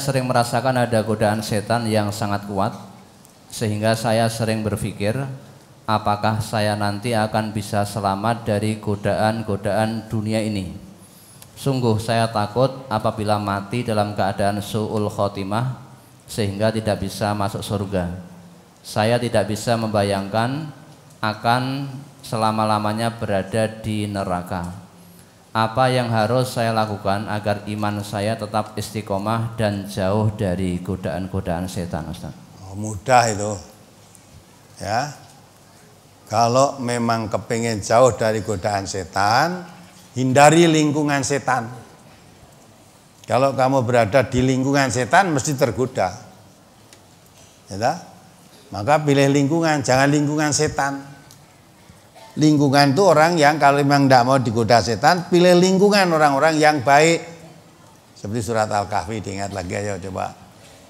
sering merasakan ada godaan setan yang sangat kuat, sehingga saya sering berpikir, apakah saya nanti akan bisa selamat dari godaan-godaan dunia ini. Sungguh saya takut apabila mati dalam keadaan su'ul khotimah, sehingga tidak bisa masuk surga. Saya tidak bisa membayangkan akan selama-lamanya berada di neraka apa yang harus saya lakukan agar iman saya tetap istiqomah dan jauh dari godaan-godaan setan Ustaz? Oh, mudah itu. Ya. Kalau memang kepingin jauh dari godaan setan, hindari lingkungan setan. Kalau kamu berada di lingkungan setan mesti tergoda. Ya, maka pilih lingkungan, jangan lingkungan setan lingkungan itu orang yang kalau memang tidak mau digoda setan pilih lingkungan orang-orang yang baik seperti surat al-kahfi diingat lagi ayo coba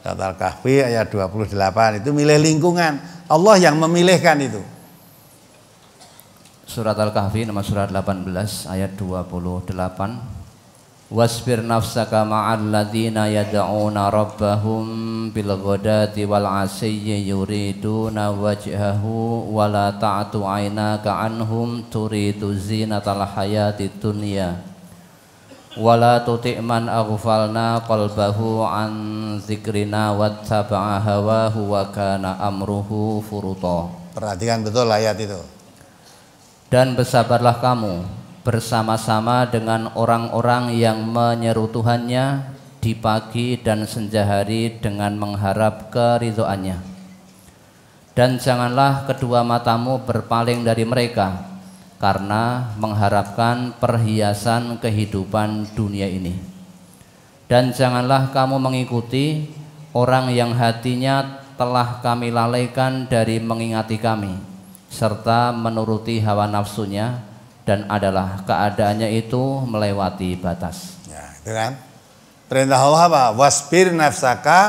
surat al-kahfi ayat 28 itu milih lingkungan Allah yang memilihkan itu surat al-kahfi nomor surat 18 ayat 28 wasbir nafsaka ma'al ladhina yad'una rabbahum bil ghadati wal 'ashiyyi yuriduna wajhahu wa la ta'tu aynaka anhum turidu zinatal hayati dunya wa la tuti' man aghfalna qalbahu an dzikrina wattaba'a hawahu wa kana amruhu furuta perhatikan betul ayat itu dan bersabarlah kamu bersama-sama dengan orang-orang yang menyeru Tuhannya di pagi dan senja hari dengan mengharap keridoannya. Dan janganlah kedua matamu berpaling dari mereka karena mengharapkan perhiasan kehidupan dunia ini. Dan janganlah kamu mengikuti orang yang hatinya telah kami lalaikan dari mengingati kami serta menuruti hawa nafsunya dan adalah keadaannya itu melewati batas. Ya, itu kan. Perintah Allah apa? Wasbir nafsaka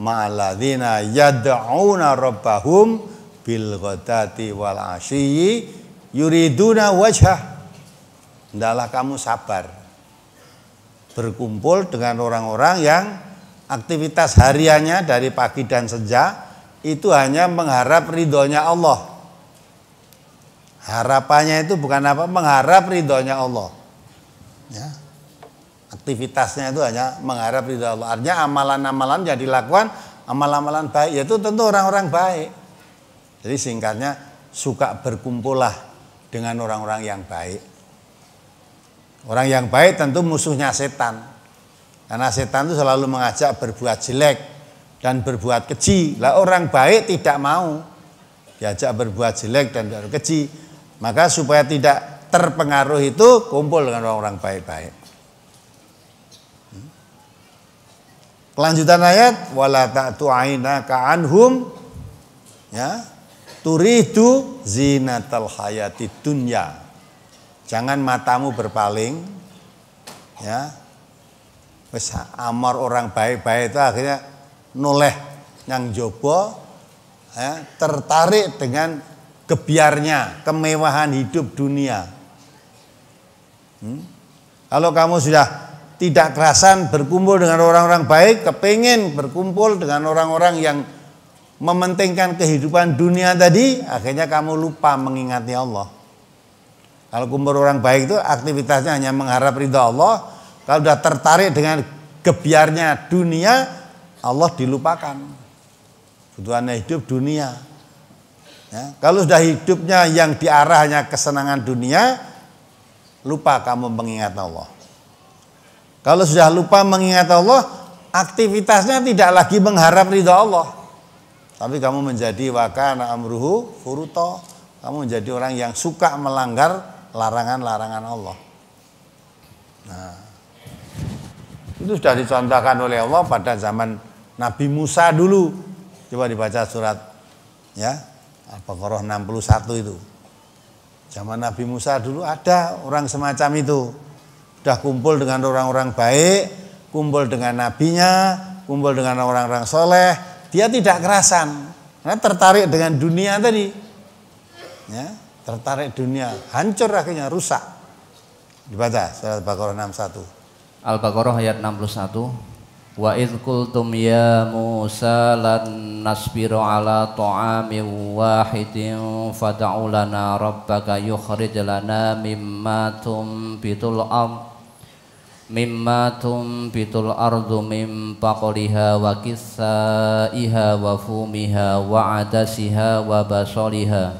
ma'aladina yad'una rabbahum bil ghadati wal asyi yuriduna wajhah. Ndalah kamu sabar. Berkumpul dengan orang-orang yang aktivitas hariannya dari pagi dan senja itu hanya mengharap ridhonya Allah Harapannya itu bukan apa, mengharap ridhonya Allah. Ya. Aktivitasnya itu hanya mengharap ridho Allah. Artinya amalan-amalan yang dilakukan, amalan-amalan baik, yaitu tentu orang-orang baik. Jadi singkatnya, suka berkumpullah dengan orang-orang yang baik. Orang yang baik tentu musuhnya setan. Karena setan itu selalu mengajak berbuat jelek dan berbuat keji. Lah orang baik tidak mau diajak berbuat jelek dan berbuat keji maka supaya tidak terpengaruh itu kumpul dengan orang-orang baik-baik. Kelanjutan ayat wala ta'tu ainaka anhum ya turidu zinatal hayati dunya. Jangan matamu berpaling ya. Wes amar orang baik-baik itu akhirnya noleh yang jobo ya, tertarik dengan kebiarnya, kemewahan hidup dunia. Hmm? Kalau kamu sudah tidak kerasan berkumpul dengan orang-orang baik, kepingin berkumpul dengan orang-orang yang mementingkan kehidupan dunia tadi, akhirnya kamu lupa mengingati Allah. Kalau kumpul orang baik itu aktivitasnya hanya mengharap ridha Allah. Kalau sudah tertarik dengan gebiarnya dunia, Allah dilupakan. Kebutuhannya hidup dunia. Ya. Kalau sudah hidupnya yang diarahnya kesenangan dunia, lupa kamu mengingat Allah. Kalau sudah lupa mengingat Allah, aktivitasnya tidak lagi mengharap ridha Allah. Tapi kamu menjadi wakana amruhu furuto. Kamu menjadi orang yang suka melanggar larangan-larangan Allah. Nah, itu sudah dicontohkan oleh Allah pada zaman Nabi Musa dulu. Coba dibaca surat ya Al-Baqarah 61 itu. Zaman Nabi Musa dulu ada orang semacam itu. Sudah kumpul dengan orang-orang baik, kumpul dengan nabinya, kumpul dengan orang-orang soleh. Dia tidak kerasan. Karena tertarik dengan dunia tadi. Ya, tertarik dunia. Hancur akhirnya, rusak. Dibaca surat Al-Baqarah 61. Al-Baqarah ayat 61. Wa idh kultum ya Musa lan nasbiru ala ta'amin wahidin fad'u lana rabbaka yukhrij lana mimma tumbitul ardh mimma tumbitul ardu min baqliha wa kisaiha wa fumiha wa adasiha wa basaliha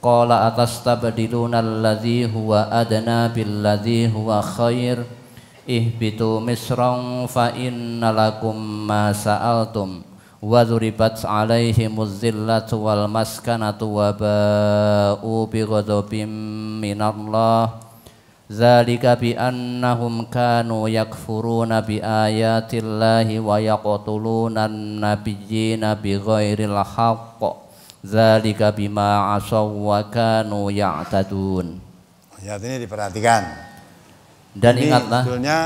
qala atastabdiluna alladhi huwa adna billadhi huwa khair ihbitu misrong fa inna lakum ma sa'altum wa dhuribat alaihimuz zillatu wal maskanatu wa ba'u bi ghadabim minallah Zalika bi annahum kanu yakfuruna bi ayatillahi wa yaqtuluna an-nabiyyina bi ghairil haqq. Zalika bima asaw wa kanu ya'tadun. Ayat ini diperhatikan. Dan Ini ingatlah sebetulnya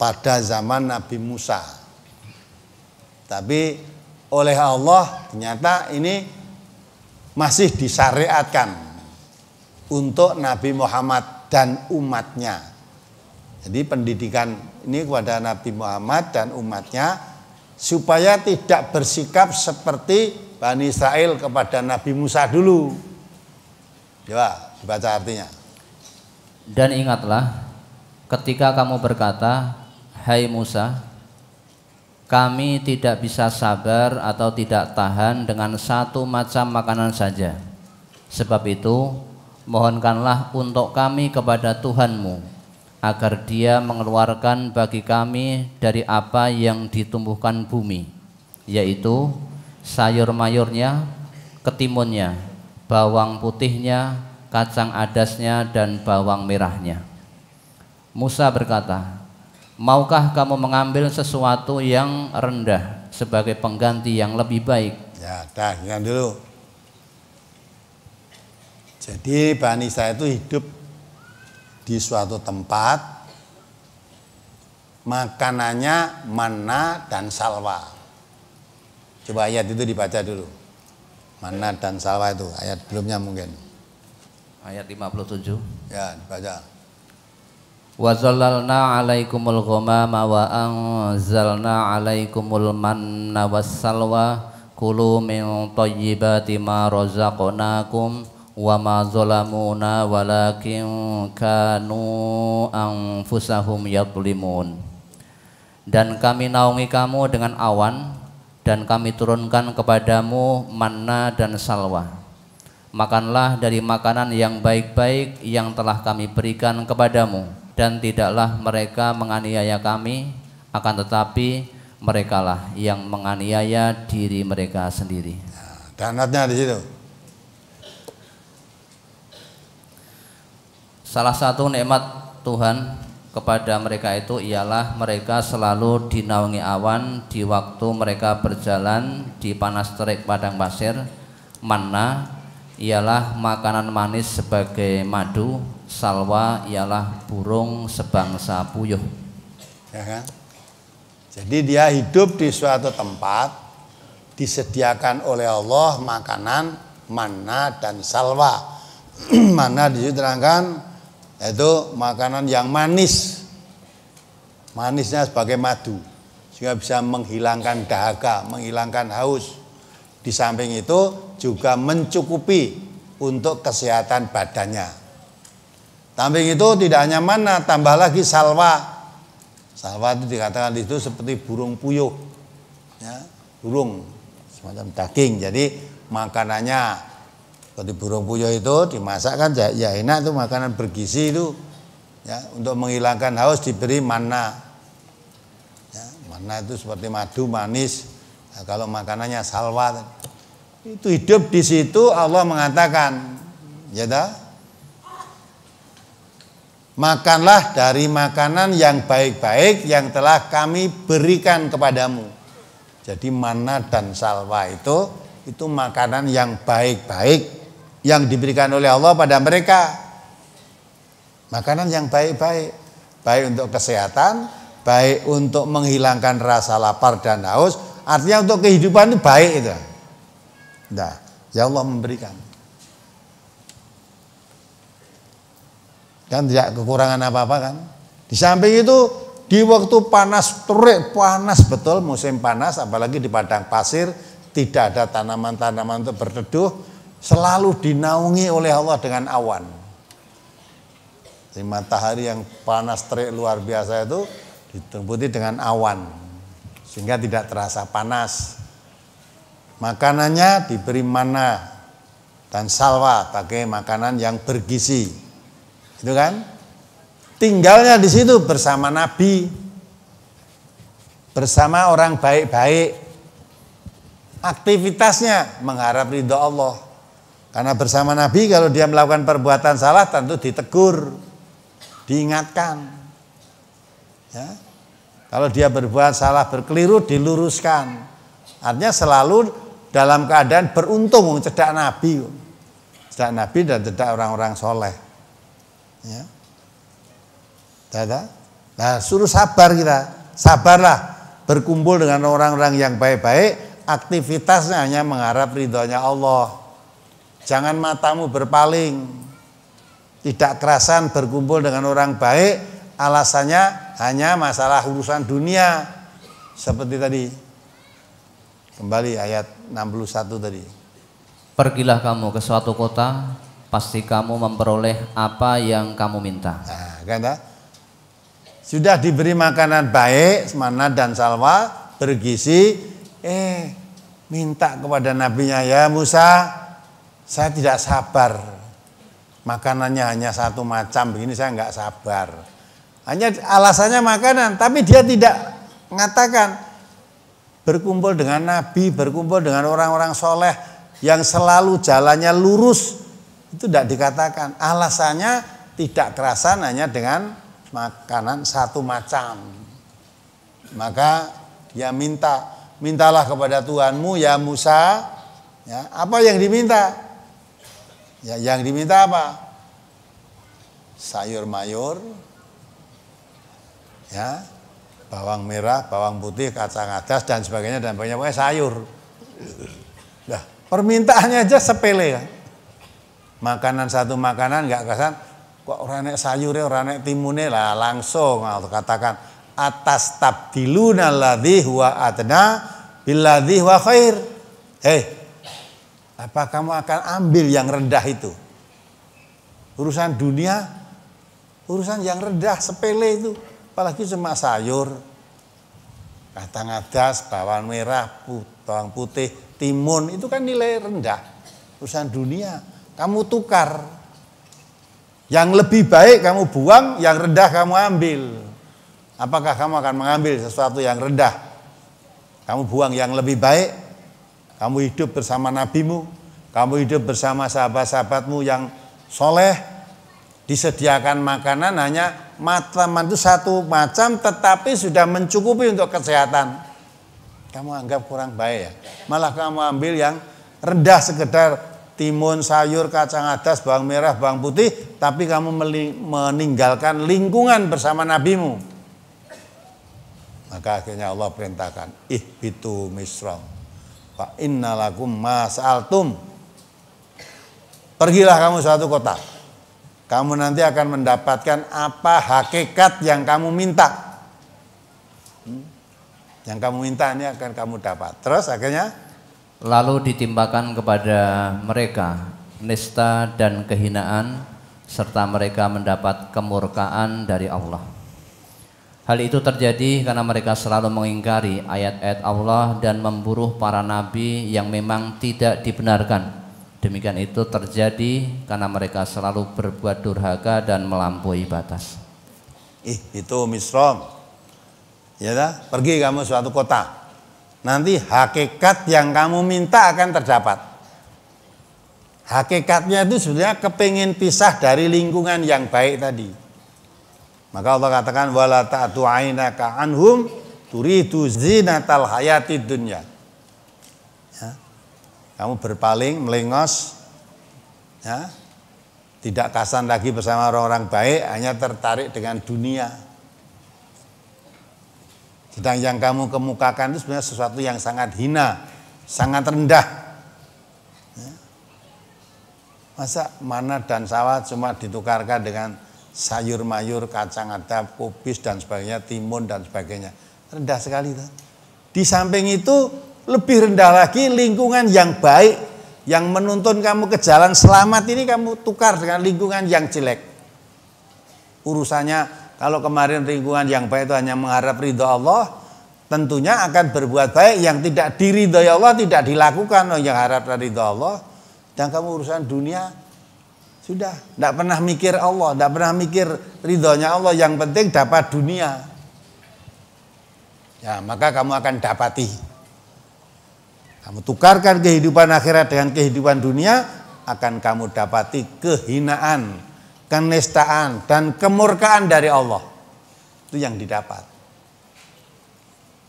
pada zaman Nabi Musa. Tapi oleh Allah ternyata ini masih disyariatkan untuk Nabi Muhammad dan umatnya. Jadi pendidikan ini kepada Nabi Muhammad dan umatnya supaya tidak bersikap seperti Bani Israel kepada Nabi Musa dulu. Coba ya, dibaca artinya. Dan ingatlah ketika kamu berkata, "Hai Musa, kami tidak bisa sabar atau tidak tahan dengan satu macam makanan saja. Sebab itu, mohonkanlah untuk kami kepada Tuhanmu, agar Dia mengeluarkan bagi kami dari apa yang ditumbuhkan bumi, yaitu sayur mayurnya, ketimunnya, bawang putihnya, kacang adasnya dan bawang merahnya. Musa berkata, "Maukah kamu mengambil sesuatu yang rendah sebagai pengganti yang lebih baik?" Ya, dah, yang dulu. Jadi Bani saya itu hidup di suatu tempat makanannya mana dan salwa. Coba ayat itu dibaca dulu. Mana dan salwa itu ayat belumnya mungkin. Ayat 57. Ya, baca. Wa zallalna 'alaikumul ghamama wa anzalna 'alaikumul manna wassalwa kulu min thayyibati ma razaqnakum wa ma zalamuna walakin kanu anfusahum yadhlimun. Dan kami naungi kamu dengan awan dan kami turunkan kepadamu manna dan salwa Makanlah dari makanan yang baik-baik yang telah kami berikan kepadamu dan tidaklah mereka menganiaya kami akan tetapi merekalah yang menganiaya diri mereka sendiri. Danatnya di situ. Salah satu nikmat Tuhan kepada mereka itu ialah mereka selalu dinaungi awan di waktu mereka berjalan di panas terik padang pasir mana ialah makanan manis sebagai madu, salwa ialah burung sebangsa puyuh. Ya kan? Jadi dia hidup di suatu tempat disediakan oleh Allah makanan mana dan salwa. mana diterangkan yaitu makanan yang manis. Manisnya sebagai madu sehingga bisa menghilangkan dahaga, menghilangkan haus di samping itu juga mencukupi untuk kesehatan badannya. Samping itu tidak hanya mana, tambah lagi salwa. Salwa itu dikatakan itu seperti burung puyuh. Ya, burung semacam daging. Jadi makanannya seperti burung puyuh itu dimasakkan ya, ya enak itu makanan bergizi itu ya untuk menghilangkan haus diberi mana ya, mana itu seperti madu manis Nah, kalau makanannya salwa itu hidup di situ Allah mengatakan, ya dah? Makanlah dari makanan yang baik-baik yang telah kami berikan kepadamu. Jadi mana dan salwa itu itu makanan yang baik-baik yang diberikan oleh Allah pada mereka. Makanan yang baik-baik, baik untuk kesehatan, baik untuk menghilangkan rasa lapar dan haus, Artinya untuk kehidupan itu baik itu. Nah, ya Allah memberikan. Kan tidak kekurangan apa-apa kan. Di samping itu di waktu panas terik, panas betul musim panas apalagi di padang pasir tidak ada tanaman-tanaman untuk berteduh selalu dinaungi oleh Allah dengan awan. Di matahari yang panas terik luar biasa itu ditumbuti dengan awan sehingga tidak terasa panas. Makanannya diberi mana dan salwa pakai makanan yang bergizi. Itu kan? Tinggalnya di situ bersama Nabi, bersama orang baik-baik. Aktivitasnya mengharap ridho Allah. Karena bersama Nabi kalau dia melakukan perbuatan salah tentu ditegur, diingatkan. Ya, kalau dia berbuat salah berkeliru diluruskan. Artinya selalu dalam keadaan beruntung cedak Nabi. Cedak Nabi dan cedak orang-orang soleh. Ya. Nah suruh sabar kita. Sabarlah berkumpul dengan orang-orang yang baik-baik. Aktivitasnya hanya mengharap ridhonya Allah. Jangan matamu berpaling. Tidak kerasan berkumpul dengan orang baik. Alasannya hanya masalah urusan dunia seperti tadi kembali ayat 61 tadi pergilah kamu ke suatu kota pasti kamu memperoleh apa yang kamu minta nah, kan tak? sudah diberi makanan baik semana dan salwa bergizi eh minta kepada nabinya ya Musa saya tidak sabar makanannya hanya satu macam begini saya nggak sabar hanya alasannya makanan, tapi dia tidak mengatakan berkumpul dengan nabi, berkumpul dengan orang-orang soleh yang selalu jalannya lurus itu tidak dikatakan. Alasannya tidak kerasan hanya dengan makanan satu macam. Maka dia ya minta, mintalah kepada Tuhanmu ya Musa. Ya, apa yang diminta? Ya, yang diminta apa? Sayur mayur, ya bawang merah, bawang putih, kacang adas dan sebagainya dan banyak pokoknya sayur. Nah, permintaannya aja sepele ya. Makanan satu makanan nggak kesan kok orang nek ya orang nek timune lah langsung katakan atas tabdiluna ladhi huwa adna billadhi huwa khair. Hei, apa kamu akan ambil yang rendah itu? Urusan dunia, urusan yang rendah sepele itu apalagi cuma sayur kata adas bawang merah bawang putih timun itu kan nilai rendah urusan dunia kamu tukar yang lebih baik kamu buang yang rendah kamu ambil apakah kamu akan mengambil sesuatu yang rendah kamu buang yang lebih baik kamu hidup bersama nabimu kamu hidup bersama sahabat-sahabatmu yang soleh disediakan makanan hanya makanan itu satu macam tetapi sudah mencukupi untuk kesehatan. Kamu anggap kurang baik ya. Malah kamu ambil yang rendah sekedar timun, sayur, kacang atas bawang merah, bawang putih, tapi kamu meninggalkan lingkungan bersama nabimu. Maka akhirnya Allah perintahkan, ih bitu misrong. fa innalakum masaltum. Pergilah kamu suatu kota kamu nanti akan mendapatkan apa hakikat yang kamu minta. Hmm? Yang kamu minta ini akan kamu dapat. Terus akhirnya lalu ditimpakan kepada mereka nista dan kehinaan serta mereka mendapat kemurkaan dari Allah. Hal itu terjadi karena mereka selalu mengingkari ayat-ayat Allah dan memburu para nabi yang memang tidak dibenarkan Demikian itu terjadi karena mereka selalu berbuat durhaka dan melampaui batas. Ih, itu misrom. Ya dah, pergi kamu suatu kota. Nanti hakikat yang kamu minta akan terdapat. Hakikatnya itu sebenarnya kepingin pisah dari lingkungan yang baik tadi. Maka Allah katakan wala ta'tu ainaka anhum turidu zinatal hayati dunya kamu berpaling, melengos, ya, tidak kasan lagi bersama orang-orang baik, hanya tertarik dengan dunia. Sedang yang kamu kemukakan itu sebenarnya sesuatu yang sangat hina, sangat rendah. Ya. Masa mana dan sawah cuma ditukarkan dengan sayur mayur, kacang ada, kubis dan sebagainya, timun dan sebagainya. Rendah sekali. Di samping itu lebih rendah lagi lingkungan yang baik yang menuntun kamu ke jalan selamat ini kamu tukar dengan lingkungan yang jelek. Urusannya kalau kemarin lingkungan yang baik itu hanya mengharap ridho Allah, tentunya akan berbuat baik yang tidak diridhoi Allah tidak dilakukan oh, yang harap ridho Allah. Dan kamu urusan dunia sudah tidak pernah mikir Allah, tidak pernah mikir ridhonya Allah. Yang penting dapat dunia. Ya, maka kamu akan dapati kamu tukarkan kehidupan akhirat dengan kehidupan dunia, akan kamu dapati kehinaan, kenistaan, dan kemurkaan dari Allah. Itu yang didapat.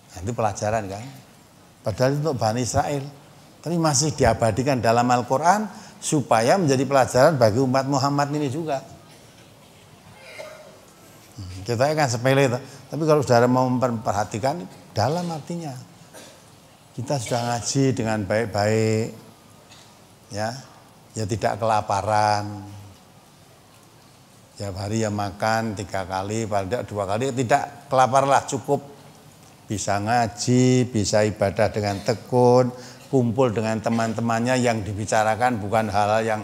Nah, itu pelajaran kan. Padahal itu untuk Bani Israel. Tapi masih diabadikan dalam Al-Quran supaya menjadi pelajaran bagi umat Muhammad ini juga. Kita hmm, akan sepele Tapi kalau saudara mau memperhatikan, dalam artinya kita sudah ngaji dengan baik-baik, ya, ya tidak kelaparan. ya hari ya makan tiga kali, paling tidak dua kali, tidak kelaparlah cukup. Bisa ngaji, bisa ibadah dengan tekun, kumpul dengan teman-temannya yang dibicarakan bukan hal-hal yang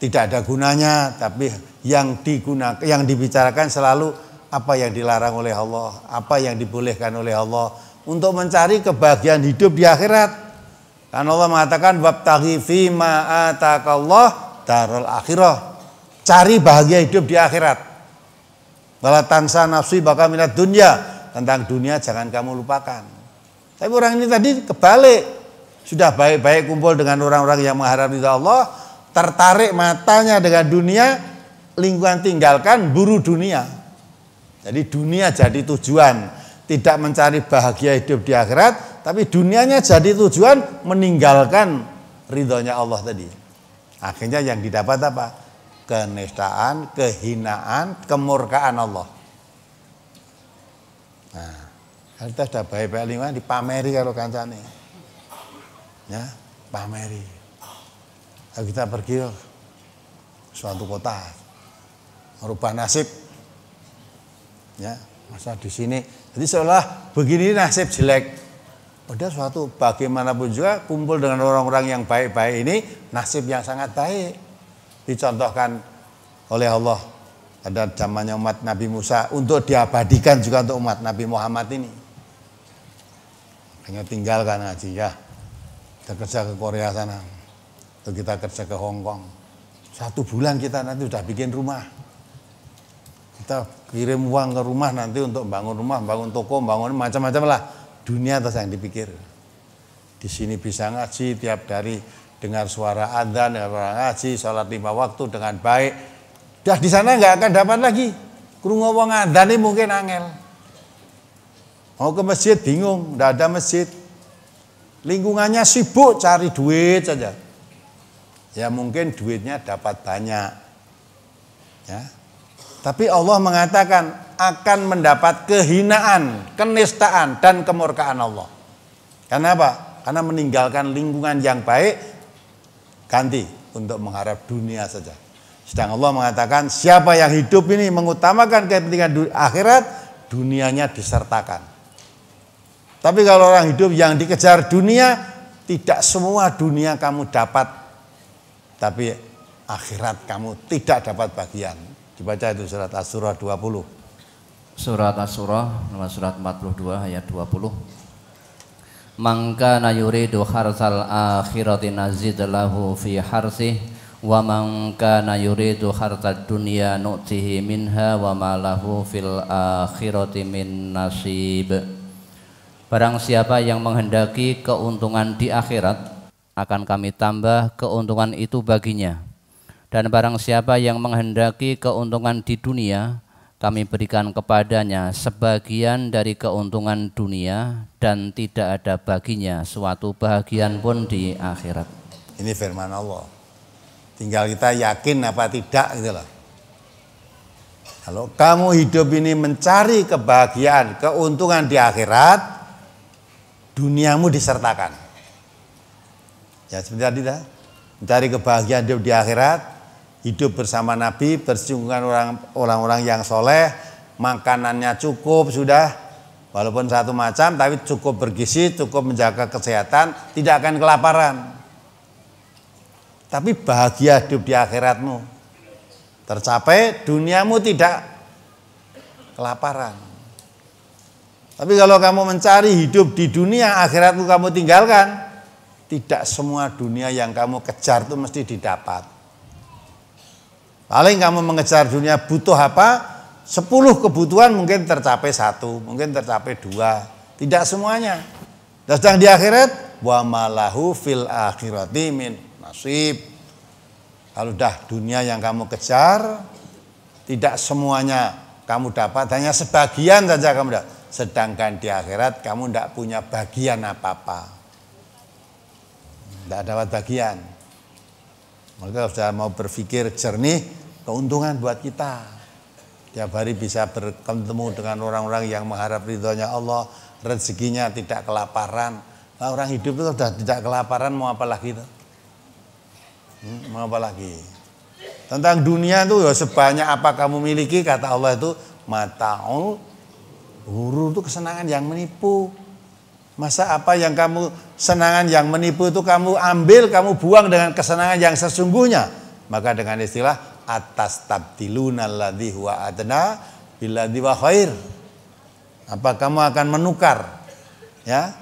tidak ada gunanya, tapi yang digunakan, yang dibicarakan selalu apa yang dilarang oleh Allah, apa yang dibolehkan oleh Allah, untuk mencari kebahagiaan hidup di akhirat. Karena Allah mengatakan wabtaghi fi ma'atakallah darul akhirah. Cari bahagia hidup di akhirat. Bala tangsa nafsi bakal minat dunia. Tentang dunia jangan kamu lupakan. Tapi orang ini tadi kebalik. Sudah baik-baik kumpul dengan orang-orang yang mengharap ridha Allah, tertarik matanya dengan dunia, lingkungan tinggalkan, buru dunia. Jadi dunia jadi tujuan tidak mencari bahagia hidup di akhirat, tapi dunianya jadi tujuan meninggalkan ridhonya Allah tadi. Akhirnya yang didapat apa? Kenistaan, kehinaan, kemurkaan Allah. Nah, kita sudah baik-baik lima pameri kalau kancane. Ya, pameri. kita pergi suatu kota, merubah nasib. Ya, masa di sini. Jadi seolah begini nasib jelek. Udah suatu bagaimanapun juga kumpul dengan orang-orang yang baik-baik ini nasib yang sangat baik. Dicontohkan oleh Allah ada zamannya umat Nabi Musa untuk diabadikan juga untuk umat Nabi Muhammad ini. Hanya tinggalkan aja ya. Kita kerja ke Korea sana. Atau kita kerja ke Hong Kong. Satu bulan kita nanti sudah bikin rumah kita kirim uang ke rumah nanti untuk bangun rumah, bangun toko, bangun macam-macam lah. Dunia atas yang dipikir. Di sini bisa ngaji tiap hari dengar suara adzan, ngaji, sholat lima waktu dengan baik. Dah di sana nggak akan dapat lagi. kurung ngomong adzan ini mungkin angel. Mau ke masjid bingung, nggak ada masjid. Lingkungannya sibuk cari duit saja. Ya mungkin duitnya dapat banyak. Ya, tapi Allah mengatakan akan mendapat kehinaan, kenistaan dan kemurkaan Allah. Karena apa? Karena meninggalkan lingkungan yang baik ganti untuk mengharap dunia saja. Sedang Allah mengatakan siapa yang hidup ini mengutamakan kepentingan akhirat, dunianya disertakan. Tapi kalau orang hidup yang dikejar dunia, tidak semua dunia kamu dapat. Tapi akhirat kamu tidak dapat bagian. Dibaca itu surat As-Surah 20. Surat As-Surah nomor surat 42 ayat 20. Mangka nayuridu harsal akhirati nazid lahu fi harsi wa mangka kana yuridu hartad dunya nu'tihi minha wa malahu fil akhirati min nasib Barang siapa yang menghendaki keuntungan di akhirat akan kami tambah keuntungan itu baginya dan barang siapa yang menghendaki keuntungan di dunia, kami berikan kepadanya sebagian dari keuntungan dunia dan tidak ada baginya suatu bahagian pun di akhirat. Ini firman Allah. Tinggal kita yakin apa tidak gitu loh. Kalau kamu hidup ini mencari kebahagiaan, keuntungan di akhirat, duniamu disertakan. Ya seperti tadi dah. Mencari kebahagiaan hidup di akhirat, hidup bersama Nabi, bersinggungan orang-orang yang soleh, makanannya cukup sudah, walaupun satu macam, tapi cukup bergizi, cukup menjaga kesehatan, tidak akan kelaparan. Tapi bahagia hidup di akhiratmu, tercapai duniamu tidak kelaparan. Tapi kalau kamu mencari hidup di dunia, akhiratmu kamu tinggalkan. Tidak semua dunia yang kamu kejar itu mesti didapat Paling kamu mengejar dunia butuh apa? Sepuluh kebutuhan mungkin tercapai satu, mungkin tercapai dua, tidak semuanya. Dan sedang di akhirat wa malahu fil akhirati min nasib. Kalau dah dunia yang kamu kejar tidak semuanya kamu dapat, hanya sebagian saja kamu dapat. Sedangkan di akhirat kamu tidak punya bagian apa-apa. Tidak dapat bagian. Maka sudah mau berpikir jernih keuntungan buat kita. Tiap hari bisa bertemu dengan orang-orang yang mengharap ridhonya Allah, rezekinya tidak kelaparan. Nah, orang hidup itu sudah tidak kelaparan mau apa lagi itu? Hmm, mau apa lagi? Tentang dunia itu ya sebanyak apa kamu miliki kata Allah itu mataul huru itu kesenangan yang menipu. Masa apa yang kamu Senangan yang menipu itu kamu ambil, kamu buang dengan kesenangan yang sesungguhnya. Maka dengan istilah atas tabtiluna ladhi huwa adna biladhi wa khair. Apa kamu akan menukar ya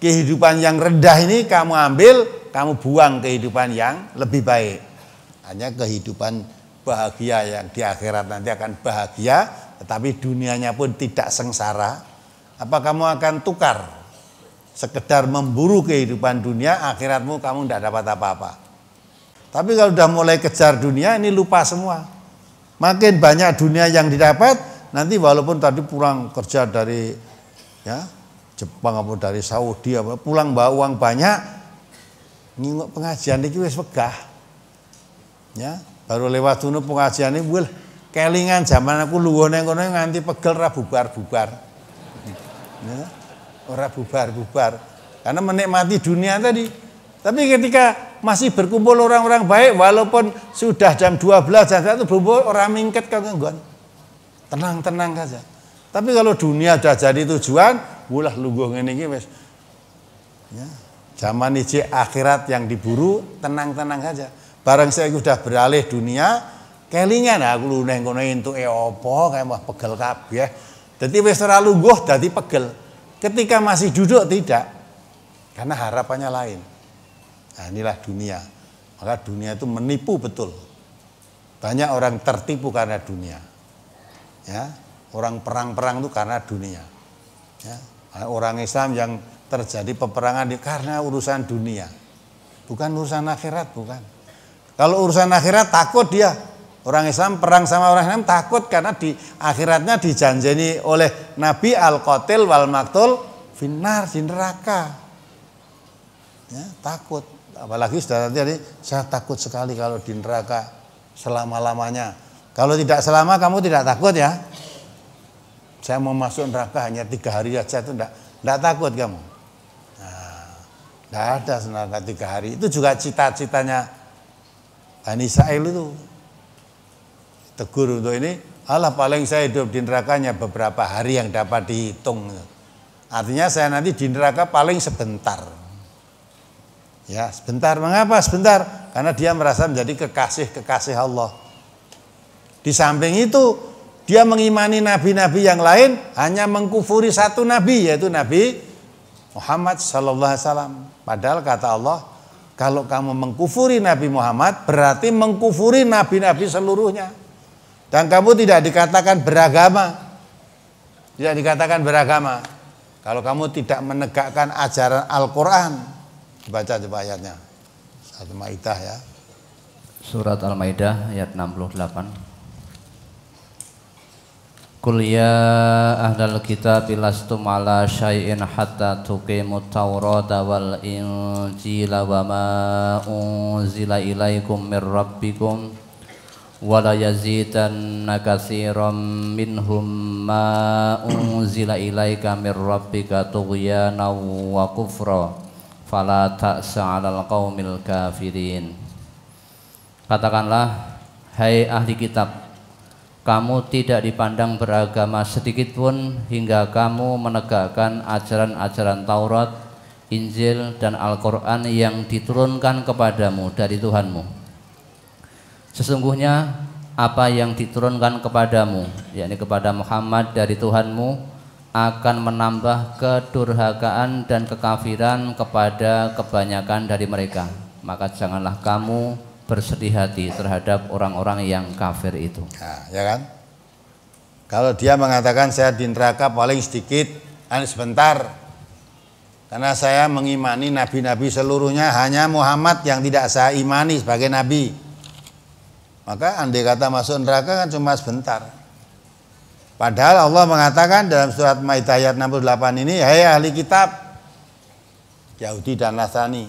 kehidupan yang rendah ini kamu ambil, kamu buang kehidupan yang lebih baik. Hanya kehidupan bahagia yang di akhirat nanti akan bahagia, tetapi dunianya pun tidak sengsara. Apa kamu akan tukar? sekedar memburu kehidupan dunia, akhiratmu kamu tidak dapat apa-apa. Tapi kalau sudah mulai kejar dunia, ini lupa semua. Makin banyak dunia yang didapat, nanti walaupun tadi pulang kerja dari ya Jepang atau dari Saudi, apa, pulang bawa uang banyak, ngingok pengajian ini wis wegah. Ya, baru lewat dulu pengajian ini, wih, kelingan zaman aku luwone kono nganti pegel ra bubar-bubar. Ya. Orang bubar-bubar. Karena menikmati dunia tadi. Tapi ketika masih berkumpul orang-orang baik, walaupun sudah jam 12, jam 1, berkumpul orang mingket Tenang-tenang saja. Tapi kalau dunia sudah jadi tujuan, wulah lungguh ini wis. Ya. Zaman ini akhirat yang diburu, tenang-tenang saja. Barang saya sudah beralih dunia, kelingan nah, aku lu neng kono entuke kayak mah pegel kabeh. Dadi wis ora lungguh dadi pegel. Ketika masih duduk tidak, karena harapannya lain. Nah, inilah dunia. Maka dunia itu menipu betul. Banyak orang tertipu karena dunia. Ya, orang perang-perang itu karena dunia. Ya, orang Islam yang terjadi peperangan karena urusan dunia. Bukan urusan akhirat, bukan. Kalau urusan akhirat takut dia Orang Islam perang sama orang Islam takut karena di akhiratnya dijanjini oleh Nabi Al-Qatil wal Maktul finar di neraka. Ya, takut. Apalagi sudah nanti saya takut sekali kalau di neraka selama-lamanya. Kalau tidak selama kamu tidak takut ya. Saya mau masuk neraka hanya tiga hari saja itu enggak, enggak takut kamu. Nah, ada neraka tiga hari. Itu juga cita-citanya Bani itu tegur untuk ini, Allah paling saya hidup di nerakanya beberapa hari yang dapat dihitung. Artinya saya nanti di neraka paling sebentar. Ya, sebentar. Mengapa sebentar? Karena dia merasa menjadi kekasih-kekasih Allah. Di samping itu, dia mengimani nabi-nabi yang lain hanya mengkufuri satu nabi yaitu Nabi Muhammad sallallahu alaihi wasallam. Padahal kata Allah, kalau kamu mengkufuri Nabi Muhammad berarti mengkufuri nabi-nabi seluruhnya. Dan kamu tidak dikatakan beragama. Tidak dikatakan beragama. Kalau kamu tidak menegakkan ajaran Al-Quran. Baca coba ayatnya. Satu Ma'idah ya. Surat Al-Maidah ayat 68. Kul ya ahlal kitab lastum ala syai'in hatta tuqimut tawrata wal injila wa ma unzila ilaikum min rabbikum ولا يزيدن minhum ma unzila ilaika إليك rabbika tughyana wa kufra fala ta'sa 'alal qaumil kafirin Katakanlah, hai hey ahli kitab, kamu tidak dipandang beragama sedikit pun hingga kamu menegakkan ajaran-ajaran Taurat, Injil, dan Al-Quran yang diturunkan kepadamu dari Tuhanmu Sesungguhnya apa yang diturunkan kepadamu, yakni kepada Muhammad dari Tuhanmu, akan menambah kedurhakaan dan kekafiran kepada kebanyakan dari mereka. Maka janganlah kamu bersedih hati terhadap orang-orang yang kafir itu. Nah, ya kan? Kalau dia mengatakan saya di neraka paling sedikit, hanya sebentar. Karena saya mengimani nabi-nabi seluruhnya, hanya Muhammad yang tidak saya imani sebagai nabi. Maka andai kata masuk neraka kan cuma sebentar. Padahal Allah mengatakan dalam surat Maidah ayat 68 ini, "Hai hey, ahli kitab Yahudi dan Nasrani,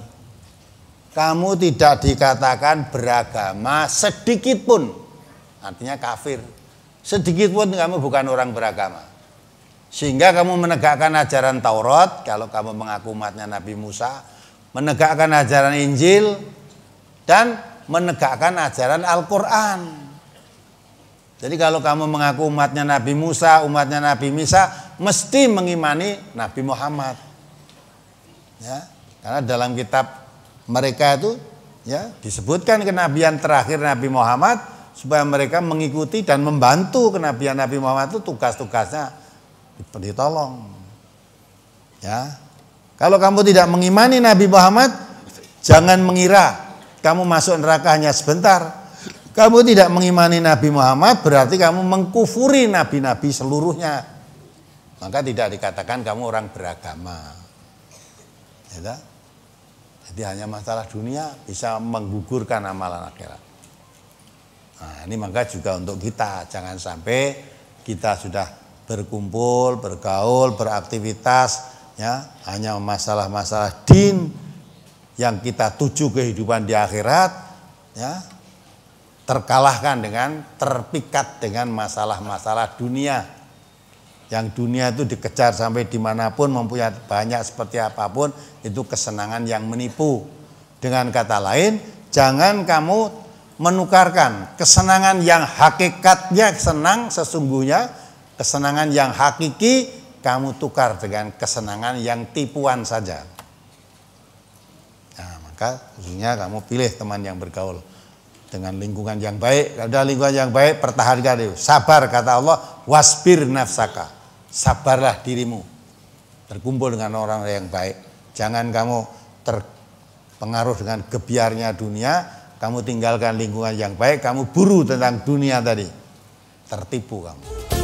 kamu tidak dikatakan beragama sedikit pun." Artinya kafir. Sedikit pun kamu bukan orang beragama. Sehingga kamu menegakkan ajaran Taurat, kalau kamu mengaku umatnya Nabi Musa, menegakkan ajaran Injil dan menegakkan ajaran Al-Quran. Jadi kalau kamu mengaku umatnya Nabi Musa, umatnya Nabi Musa, mesti mengimani Nabi Muhammad. Ya, karena dalam kitab mereka itu ya disebutkan kenabian terakhir Nabi Muhammad supaya mereka mengikuti dan membantu kenabian Nabi Muhammad itu tugas-tugasnya ditolong. Ya. Kalau kamu tidak mengimani Nabi Muhammad, jangan mengira kamu masuk neraka hanya sebentar. Kamu tidak mengimani Nabi Muhammad berarti kamu mengkufuri nabi-nabi seluruhnya. Maka tidak dikatakan kamu orang beragama. Ya, jadi hanya masalah dunia bisa menggugurkan amalan akhirat. Nah, ini maka juga untuk kita jangan sampai kita sudah berkumpul, bergaul, beraktivitas ya hanya masalah-masalah din yang kita tuju kehidupan di akhirat ya terkalahkan dengan terpikat dengan masalah-masalah dunia yang dunia itu dikejar sampai dimanapun mempunyai banyak seperti apapun itu kesenangan yang menipu dengan kata lain jangan kamu menukarkan kesenangan yang hakikatnya senang sesungguhnya kesenangan yang hakiki kamu tukar dengan kesenangan yang tipuan saja maka khususnya kamu pilih teman yang bergaul dengan lingkungan yang baik. Kalau ada lingkungan yang baik, pertahankan itu. Sabar kata Allah, wasbir nafsaka. Sabarlah dirimu. terkumpul dengan orang yang baik. Jangan kamu terpengaruh dengan gebiarnya dunia, kamu tinggalkan lingkungan yang baik, kamu buru tentang dunia tadi. Tertipu kamu.